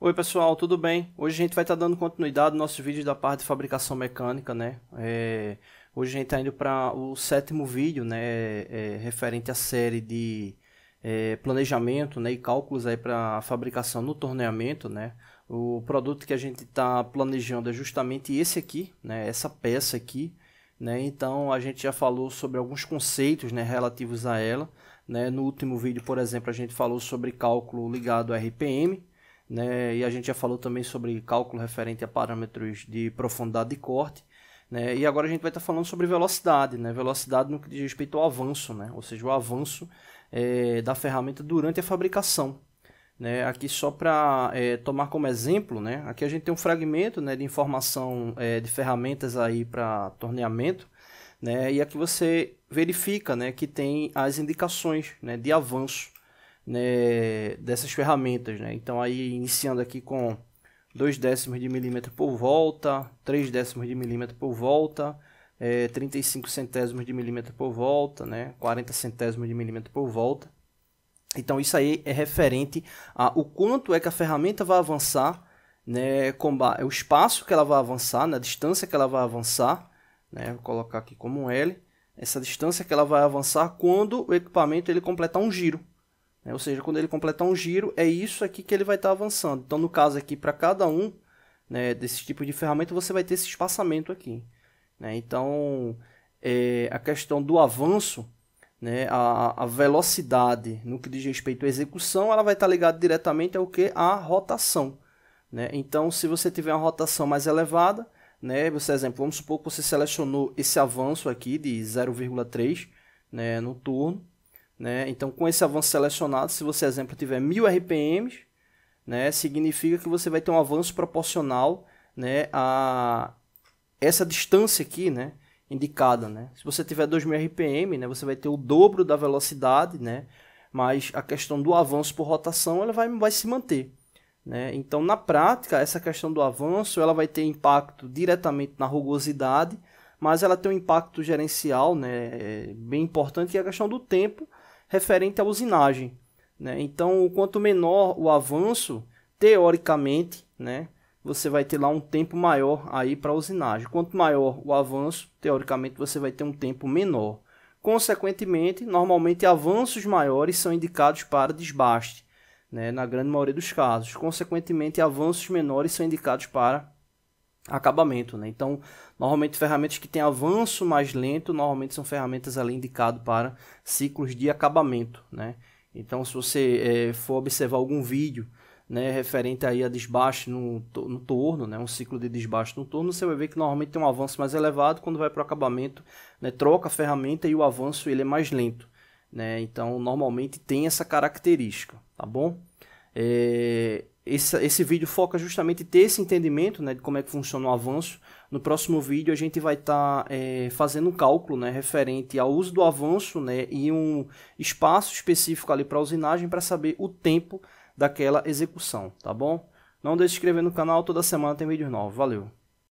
Oi pessoal, tudo bem? Hoje a gente vai estar tá dando continuidade ao nosso vídeo da parte de fabricação mecânica, né? É... Hoje a gente está indo para o sétimo vídeo, né? É... Referente à série de é... planejamento né? e cálculos aí para fabricação no torneamento, né? O produto que a gente está planejando é justamente esse aqui, né? Essa peça aqui, né? Então a gente já falou sobre alguns conceitos, né? Relativos a ela, né? No último vídeo, por exemplo, a gente falou sobre cálculo ligado a RPM, né? E a gente já falou também sobre cálculo referente a parâmetros de profundidade de corte. Né? E agora a gente vai estar tá falando sobre velocidade, né? velocidade no que diz respeito ao avanço, né? ou seja, o avanço é, da ferramenta durante a fabricação. Né? Aqui só para é, tomar como exemplo, né? aqui a gente tem um fragmento né, de informação é, de ferramentas aí para torneamento, né? e aqui você verifica né, que tem as indicações né, de avanço né, dessas ferramentas. Né? Então aí iniciando aqui com 2 décimos de milímetro por volta, 3 décimos de milímetro por volta, é, 35 centésimos de milímetro por volta, né? 40 centésimos de milímetro por volta. Então isso aí é referente a o quanto é que a ferramenta vai avançar, né, com é o espaço que ela vai avançar, na né? distância que ela vai avançar, né, vou colocar aqui como um L, essa distância que ela vai avançar quando o equipamento ele completar um giro. Né? Ou seja, quando ele completar um giro, é isso aqui que ele vai estar tá avançando. Então, no caso aqui, para cada um né, desse tipo de ferramenta, você vai ter esse espaçamento aqui. Né? Então, é, a questão do avanço, né, a, a, velocidade no que diz respeito à execução, ela vai estar tá ligada diretamente ao que? À rotação. Né? Então, se você tiver uma rotação mais elevada, né, você, exemplo, vamos supor que você selecionou esse avanço aqui de 0,3 né, no turno, né? Então, com esse avanço selecionado, se você, exemplo, tiver 1000 RPMs, né, significa que você vai ter um avanço proporcional né, a essa distância aqui né, indicada. Né? Se você tiver 2000 RPM, né, você vai ter o dobro da velocidade, né, mas a questão do avanço por rotação ela vai, vai se manter. Né? Então, na prática, essa questão do avanço ela vai ter impacto diretamente na rugosidade, mas ela tem um impacto gerencial né, é, bem importante, que é a questão do tempo, referente à usinagem. Né? Então, quanto menor o avanço, teoricamente, né, você vai ter lá um tempo maior aí para a usinagem. Quanto maior o avanço, teoricamente você vai ter um tempo menor. Consequentemente, normalmente avanços maiores são indicados para desbaste, né, na grande maioria dos casos. Consequentemente, avanços menores são indicados para acabamento, né? Então, normalmente ferramentas que têm avanço mais lento, normalmente são ferramentas ali indicado para ciclos de acabamento, né? Então, se você é, for observar algum vídeo, né, referente aí a desbaste no, no torno, né, um ciclo de desbaste no torno, você vai ver que normalmente tem um avanço mais elevado, quando vai para o acabamento, né, troca a ferramenta e o avanço ele é mais lento. Né? Então, normalmente tem essa característica, tá bom? É, esse, esse vídeo foca justamente ter esse entendimento né, de como é que funciona o avanço. No próximo vídeo a gente vai estar tá, é, fazendo um cálculo né, referente ao uso do avanço né, e um espaço específico ali para a usinagem para saber o tempo daquela execução, tá bom? Não deixe de se inscrever no canal, toda semana tem vídeos novos. Valeu!